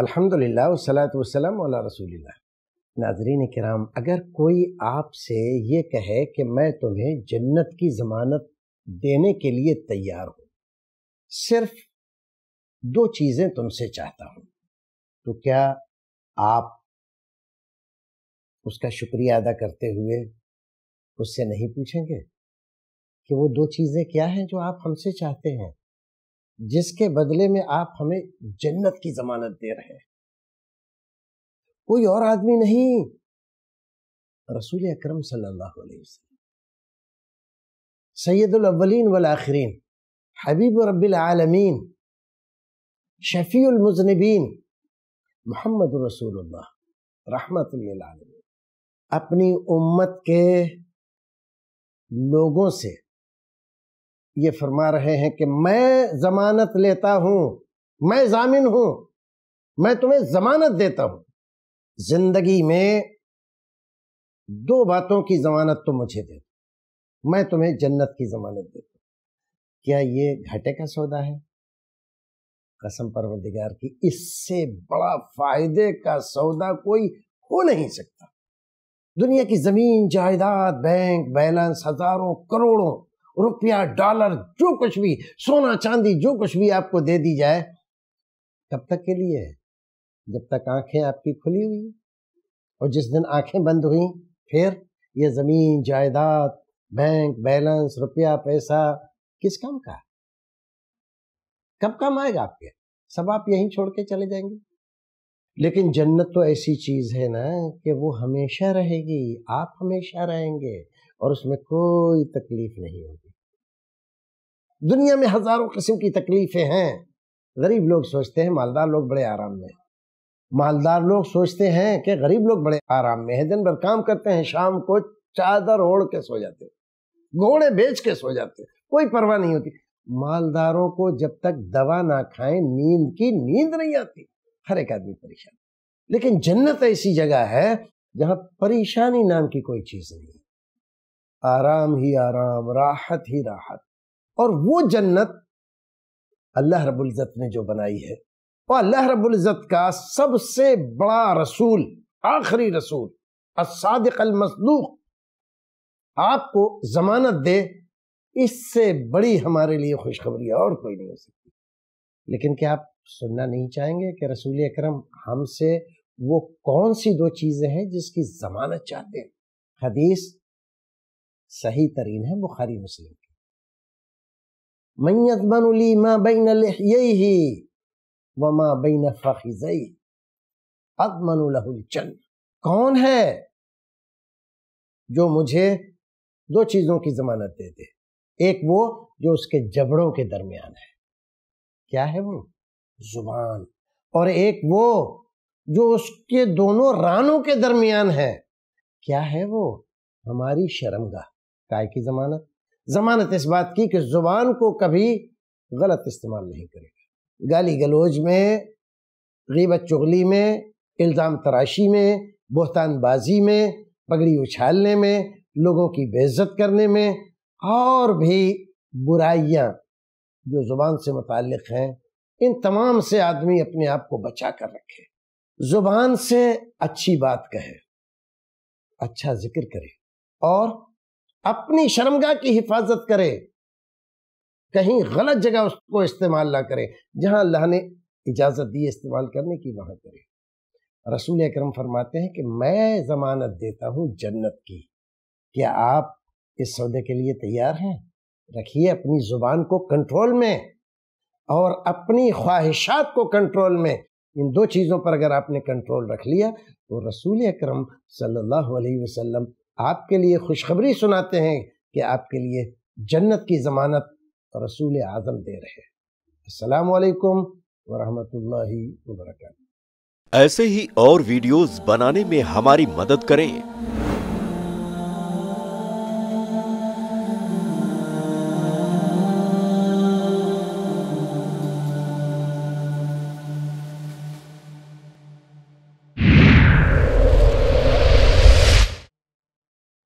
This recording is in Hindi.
अल्हम्दुलिल्लाह वसलात वसलम रसूलिल्लाह नाजरीन कराम अगर कोई आपसे ये कहे कि मैं तुम्हें जन्नत की ज़मानत देने के लिए तैयार हूँ सिर्फ दो चीज़ें तुमसे चाहता हूँ तो क्या आप उसका शुक्रिया अदा करते हुए उससे नहीं पूछेंगे कि वो दो चीज़ें क्या हैं जो आप हमसे चाहते हैं जिसके बदले में आप हमें जन्नत की जमानत दे रहे हैं कोई और आदमी नहीं रसूल अक्रम सल्लल्लाहु अलैहि वल हबीब रब्बिल आलमीन शफीउल मुजनबीन मोहम्मद रसूल रहमत अपनी उम्मत के लोगों से ये फरमा रहे हैं कि मैं ज़मानत लेता हूं मैं जामिन हूं मैं तुम्हें ज़मानत देता हूं ज़िंदगी में दो बातों की ज़मानत तो मुझे दे मैं तुम्हें जन्नत की ज़मानत देता क्या ये घाटे का सौदा है कसम परवरदिगार की इससे बड़ा फायदे का सौदा कोई हो नहीं सकता दुनिया की ज़मीन जायदाद बैंक बैलेंस हज़ारों करोड़ों रुपया डॉलर जो कुछ भी सोना चांदी जो कुछ भी आपको दे दी जाए कब तक के लिए है जब तक आंखें आपकी खुली हुई और जिस दिन आंखें बंद हुई फिर ये ज़मीन जायदाद बैंक बैलेंस रुपया पैसा किस काम का कब काम आएगा आपके सब आप यहीं छोड़ के चले जाएंगे लेकिन जन्नत तो ऐसी चीज़ है ना कि वो हमेशा रहेगी आप हमेशा रहेंगे और उसमें कोई तकलीफ नहीं होगी दुनिया में हजारों किस्म की तकलीफें हैं गरीब लोग सोचते हैं मालदार लोग बड़े आराम में मालदार लोग सोचते हैं कि गरीब लोग बड़े आराम में है दिन भर काम करते हैं शाम को चादर ओढ़ के सो जाते घोड़े बेच के सो जाते कोई परवाह नहीं होती मालदारों को जब तक दवा ना खाएं नींद की नींद नहीं आती हर एक आदमी परेशान लेकिन जन्नत ऐसी जगह है जहां परेशानी नाम की कोई चीज नहीं है आराम ही आराम राहत ही राहत और वो जन्नत अल्लाह रबुल्ज़त ने जो बनाई है वह अल्लाह रबुल्ज़त का सबसे बड़ा रसूल आखिरी रसूल असादक आपको जमानत दे इससे बड़ी हमारे लिए खुशखबरी और कोई नहीं हो सकती लेकिन क्या आप सुनना नहीं चाहेंगे कि रसूल अकरम हमसे वो कौन सी दो चीज़ें हैं जिसकी जमानत चाहते हैं हदीस सही तरीन है बुखारी मुस्लिम की मैत बनली माँ बैन ही व माँ बैन फ़खी अदमनुल चंद कौन है जो मुझे दो चीज़ों की ज़मानत दे दे एक वो जो उसके जबड़ों के दरमियान है क्या है वो जुबान और एक वो जो उसके दोनों रानों के दरमियान है क्या है वो हमारी शर्मगा काय की जमानत जमानत इस बात की कि जुबान को कभी गलत इस्तेमाल नहीं करेगा गाली गलोज में गीबत चुगली में इल्ज़ाम तराशी में बोहतानबाजी में पगड़ी उछालने में लोगों की बेइज्जत करने में और भी बुराइयाँ जो ज़ुबान से मुतल हैं इन तमाम से आदमी अपने आप को बचा कर रखे ज़ुबान से अच्छी बात कहे अच्छा जिक्र करे और अपनी शर्मगा की हिफाजत करे कहीं गलत जगह उसको इस्तेमाल ना करे जहां अल्लाह ने इजाज़त दी इस्तेमाल करने की वहां करे रसूल अक्रम फरमाते हैं कि मैं ज़मानत देता हूँ जन्नत की क्या आप इस सौदे के लिए तैयार हैं रखिए अपनी ज़ुबान को कंट्रोल में और अपनी ख्वाहिशात को कंट्रोल में इन दो चीज़ों पर अगर आपने कंट्रोल रख लिया तो रसूल अक्रम सल्लल्लाहु अलैहि वसल्लम आपके लिए खुशखबरी सुनाते हैं कि आपके लिए जन्नत की ज़मानत रसूल आज़म दे रहे हैं असलकम वरहमल ऐसे ही और वीडियोस बनाने में हमारी मदद करें